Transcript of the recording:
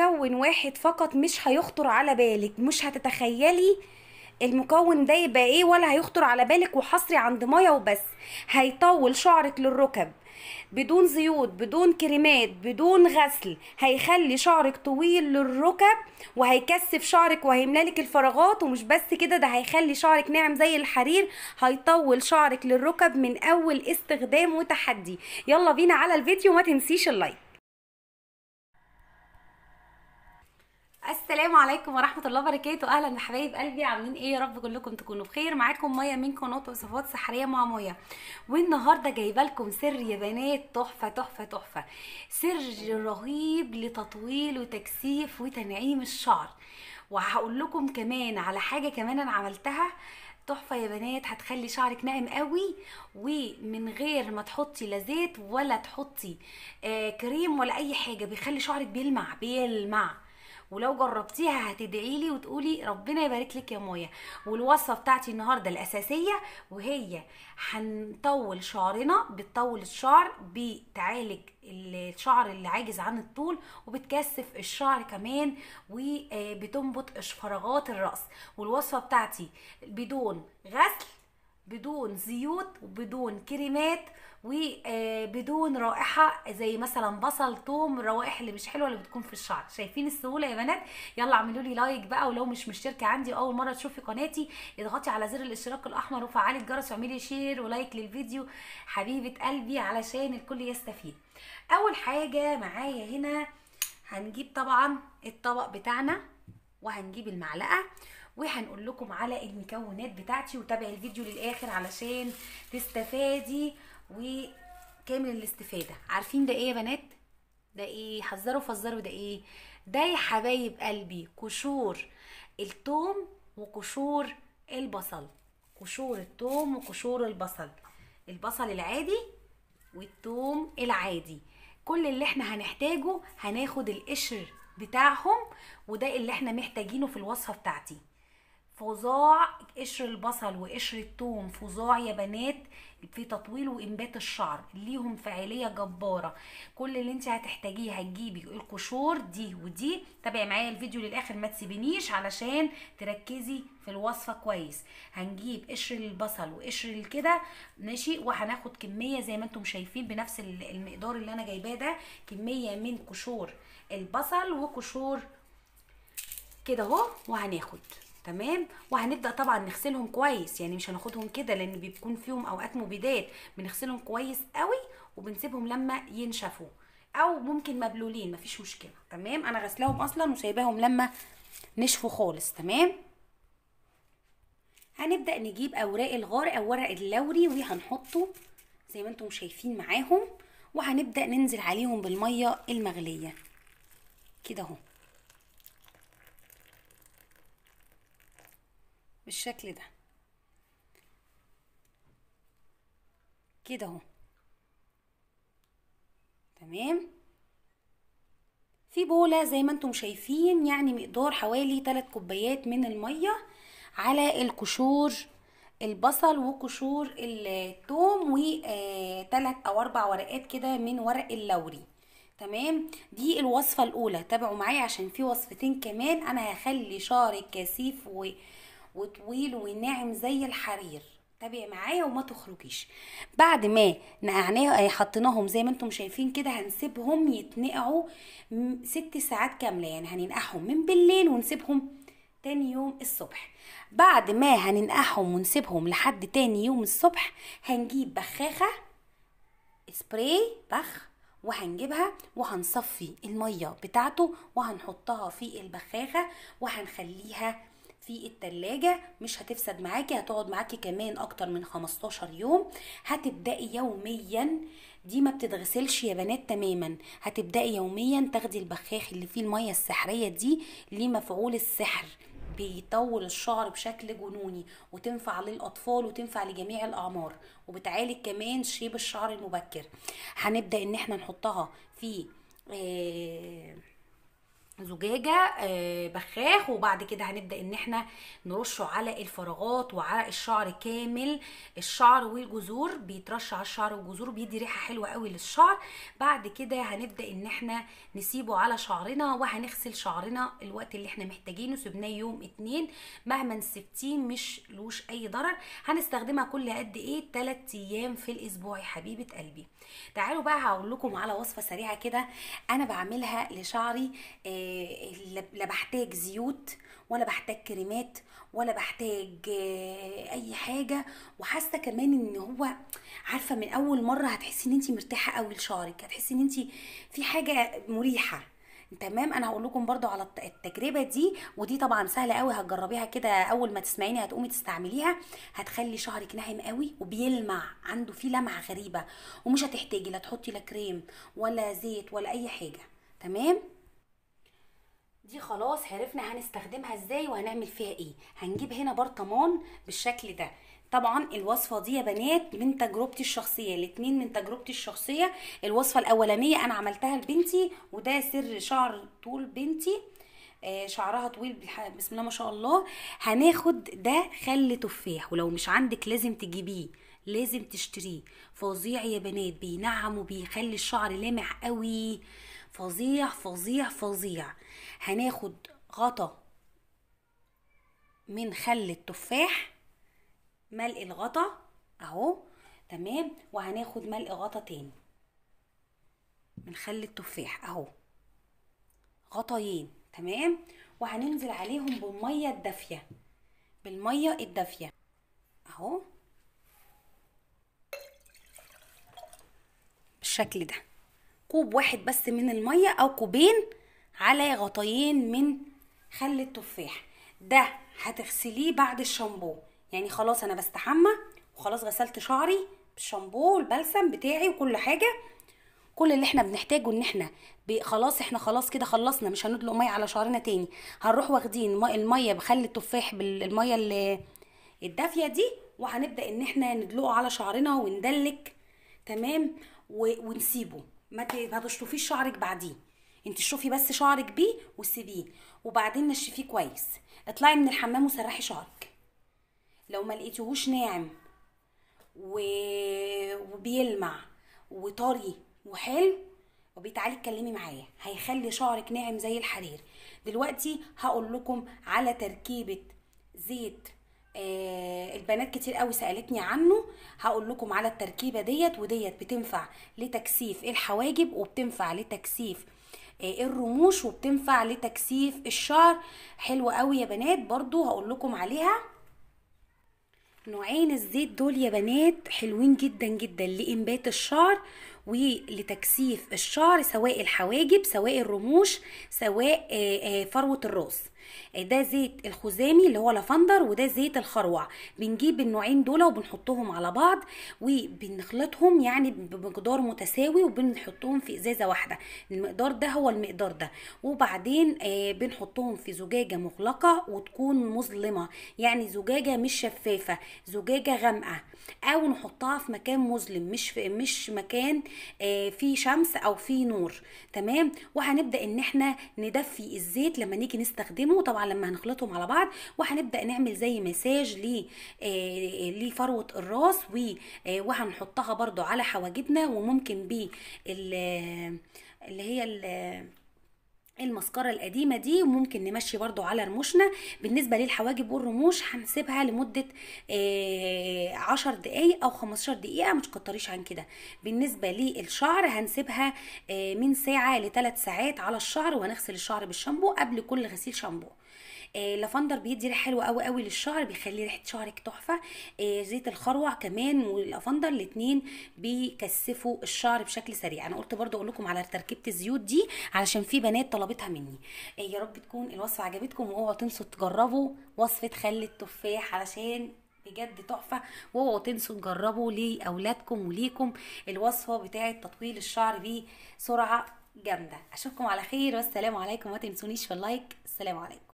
مكون واحد فقط مش هيخطر على بالك مش هتتخيلي المكون ده يبقى ايه ولا هيخطر على بالك وحصري عند ميه وبس هيطول شعرك للركب بدون زيوت بدون كريمات بدون غسل هيخلي شعرك طويل للركب وهيكثف شعرك وهيملالك الفراغات ومش بس كده ده هيخلي شعرك ناعم زي الحرير هيطول شعرك للركب من اول استخدام وتحدي يلا بينا على الفيديو ما تنسيش اللايك السلام عليكم ورحمه الله وبركاته اهلا بحبايب قلبي عاملين ايه يا رب كلكم تكونوا بخير معاكم ميه من قناه وصفات سحريه مع ميه والنهارده جايبه لكم سر يا بنات تحفه تحفه تحفه سر رهيب لتطويل وتكثيف وتنعيم الشعر وهقول لكم كمان على حاجه كمان انا عملتها تحفه يا بنات هتخلي شعرك ناعم قوي ومن غير ما تحطي لا زيت ولا تحطي آه، كريم ولا اي حاجه بيخلي شعرك بيلمع بيلمع ولو جربتيها هتدعي لي وتقولي ربنا يبارك لك يا مويا والوصفه بتاعتي النهارده الاساسيه وهي هنطول شعرنا بتطول الشعر بتعالج الشعر اللي عاجز عن الطول وبتكثف الشعر كمان وبتنبت فراغات الراس والوصفه بتاعتي بدون غسل بدون زيوت وبدون كريمات وبدون آه، رائحه زي مثلا بصل ثوم الروائح اللي مش حلوه اللي بتكون في الشعر شايفين السهوله يا بنات يلا اعملوا لي لايك بقى ولو مش مشتركه عندي اول مره تشوفي قناتي اضغطي على زر الاشتراك الاحمر وفعلي الجرس واعملي شير ولايك للفيديو حبيبه قلبي علشان الكل يستفيد اول حاجه معايا هنا هنجيب طبعا الطبق بتاعنا وهنجيب المعلقه وهنقول لكم على المكونات بتاعتي وتابعي الفيديو للاخر علشان تستفادي وكامل الاستفاده عارفين ده ايه يا بنات ده ايه حذروا فذروا ده ايه ده يا حبايب قلبي قشور التوم وقشور البصل قشور التوم وقشور البصل البصل العادي والتوم العادي كل اللي احنا هنحتاجه هناخد القشر بتاعهم وده اللي احنا محتاجينه في الوصفه بتاعتي فظاع قشر البصل وقشر الثوم فظاع يا بنات في تطويل وانبات الشعر ليهم فعاليه جباره كل اللي انت هتحتاجيه هتجيبي القشور دي ودي تابعي معايا الفيديو للاخر ما تسيبينيش علشان تركزي في الوصفه كويس هنجيب قشر البصل وقشر الكده ماشي وهناخد كميه زي ما انتم شايفين بنفس المقدار اللي انا جايباه ده كميه من قشور البصل وقشور كده اهو وهناخد تمام وهنبدا طبعا نغسلهم كويس يعني مش هناخدهم كده لان بيكون فيهم اوقات مبيدات بنغسلهم كويس قوي وبنسيبهم لما ينشفوا او ممكن مبلولين مفيش مشكله تمام انا غسلاهم اصلا وسايباهم لما نشفوا خالص تمام هنبدا نجيب اوراق الغار او ورق اللوري وهنحطه زي ما انتم شايفين معاهم وهنبدا ننزل عليهم بالميه المغليه كده اهو بالشكل ده كده اهو تمام في بوله زي ما انتم شايفين يعني مقدار حوالي 3 كوبايات من الميه على القشور البصل وقشور الثوم وثلاث آه، او اربع ورقات كده من ورق اللوري تمام دي الوصفه الاولى تابعوا معايا عشان في وصفتين كمان انا هخلي شعرك كثيف و وطويل وناعم زي الحرير تابع معايا وما تخرجيش بعد ما نقعناه آه، حطيناهم زي ما انتم شايفين كده هنسيبهم يتنقعوا ست ساعات كامله يعني هننقعهم من بالليل ونسيبهم تاني يوم الصبح بعد ما هننقعهم ونسيبهم لحد تاني يوم الصبح هنجيب بخاخه سبراي بخ وهنجيبها وهنصفي الميه بتاعته وهنحطها في البخاخه وهنخليها في التلاجة مش هتفسد معاكي هتقعد معاكي كمان اكتر من 15 يوم هتبدأي يوميا دي ما بتتغسلش يا بنات تماما هتبدأي يوميا تاخدي البخاخ اللي فيه المية السحرية دي ليه مفعول السحر بيطول الشعر بشكل جنوني وتنفع للاطفال وتنفع لجميع الاعمار وبتعالج كمان شيب الشعر المبكر هنبدا ان احنا نحطها في آه زجاجه آه، بخاخ وبعد كده هنبدا ان احنا نرشه على الفراغات وعلى الشعر كامل الشعر والجذور بيترش على الشعر والجذور بيدي ريحه حلوه قوي للشعر بعد كده هنبدا ان احنا نسيبه على شعرنا وهنغسل شعرنا الوقت اللي احنا محتاجينه سيبناه يوم اتنين مهما سبتيه مش لوش اي ضرر هنستخدمها كل قد ايه 3 ايام في الاسبوع يا حبيبه قلبي تعالوا بقى هقول لكم على وصفه سريعه كده انا بعملها لشعري آه لا بحتاج زيوت ولا بحتاج كريمات ولا بحتاج آه، اي حاجه وحاسه كمان ان هو عارفه من اول مره هتحسي ان انت مرتاحه قوي لشعرك هتحسي ان انت في حاجه مريحه تمام انا هقول لكم برده على التجربه دي ودي طبعا سهله قوي هتجربيها كده اول ما تسمعيني هتقومي تستعمليها هتخلي شعرك ناعم قوي وبيلمع عنده فيه لمعه غريبه ومش هتحتاجي لا تحطي لا كريم ولا زيت ولا اي حاجه تمام دي خلاص عرفنا هنستخدمها ازاي وهنعمل فيها ايه هنجيب هنا برطمان بالشكل ده طبعا الوصفه دي يا بنات من تجربتي الشخصيه الاتنين من تجربتي الشخصيه الوصفه الاولانيه انا عملتها لبنتي وده سر شعر طول بنتي آه، شعرها طويل بسم الله ما شاء الله هناخد ده خل تفاح ولو مش عندك لازم تجيبيه لازم تشتريه فظيع يا بنات بينعم وبيخلي الشعر لامع قوي فظيع فظيع فظيع هناخد غطا من خل التفاح ملء الغطا اهو تمام وهناخد ملء غطا تاني من خل التفاح اهو غطيين تمام وهننزل عليهم بالميه الدافيه بالميه الدافيه اهو بالشكل ده كوب واحد بس من الميه او كوبين على غطيين من خل التفاح ده هتغسليه بعد الشامبو يعني خلاص انا بستحمى وخلاص غسلت شعري بالشامبو والبلسم بتاعي وكل حاجه كل اللي احنا بنحتاجه ان احنا خلاص احنا خلاص كده خلصنا مش هندلق ميه على شعرنا تاني هنروح واخدين الميه بخل التفاح بالميه اللي الدافيه دي وهنبدا ان احنا ندلقه على شعرنا وندلك تمام ونسيبه ما تشطفيش شعرك بعديه انت شوفي بس شعرك بيه وسيبيه وبعدين نشفيه كويس اطلعي من الحمام وسرحي شعرك لو ما لقيتيهوش ناعم و... وبيلمع وطري وحلو وبيتعالي اتكلمي معايا هيخلي شعرك ناعم زي الحرير دلوقتي هقول لكم على تركيبه زيت آه البنات كتير قوي سالتني عنه هقول لكم على التركيبه ديت وديت بتنفع لتكثيف الحواجب وبتنفع لتكثيف آه، الرموش وبتنفع لتكثيف الشعر حلوه قوي يا بنات برضو هقول لكم عليها نوعين الزيت دول يا بنات حلوين جدا جدا لانبات الشعر ولتكثيف الشعر سواء الحواجب سواء الرموش سواء آه، آه، فروه الراس آه، ده زيت الخزامي اللي هو لافندر وده زيت الخروع بنجيب النوعين دول وبنحطهم على بعض وبنخلطهم يعني بمقدار متساوي وبنحطهم في ازازه واحده المقدار ده هو المقدار ده وبعدين آه، بنحطهم في زجاجه مغلقه وتكون مظلمه يعني زجاجه مش شفافه زجاجه غامقه او نحطها في مكان مظلم مش في مش مكان آه، فيه شمس او فيه نور تمام وهنبدا ان احنا ندفي الزيت لما نيجي نستخدمه هنعجنه طبعا لما هنخلطهم على بعض وهنبدا نعمل زي مساج ل آه، آه، لفروه الراس آه، وهنحطها برده على حواجبنا وممكن بال اللي هي المسكرة القديمة دي وممكن نمشي برضو على رموشنا بالنسبة للحواجب والرموش هنسيبها لمدة آه، عشر دقايق او خمستاشر دقيقة مش كتريش عن كده بالنسبة للشعر هنسيبها آه، من ساعة لثلاث ساعات على الشعر وهنغسل الشعر بالشامبو قبل كل غسيل شامبو آه، لافندر بيدي ريحه حلوه قوي قوي للشعر بيخلي ريحه شعرك تحفه آه، زيت الخروع كمان واللافندر الاثنين بيكثفوا الشعر بشكل سريع انا قلت برده اقول لكم على تركيبه الزيوت دي علشان في بنات طلبتها مني آه، يا رب تكون الوصفه عجبتكم واوعوا تنسوا تجربوا وصفه خل التفاح علشان بجد تحفه واوعوا تنسوا تجربوا لاولادكم وليكم الوصفه بتاعه تطويل الشعر بسرعه جامده اشوفكم على خير والسلام عليكم ما تنسونيش في اللايك السلام عليكم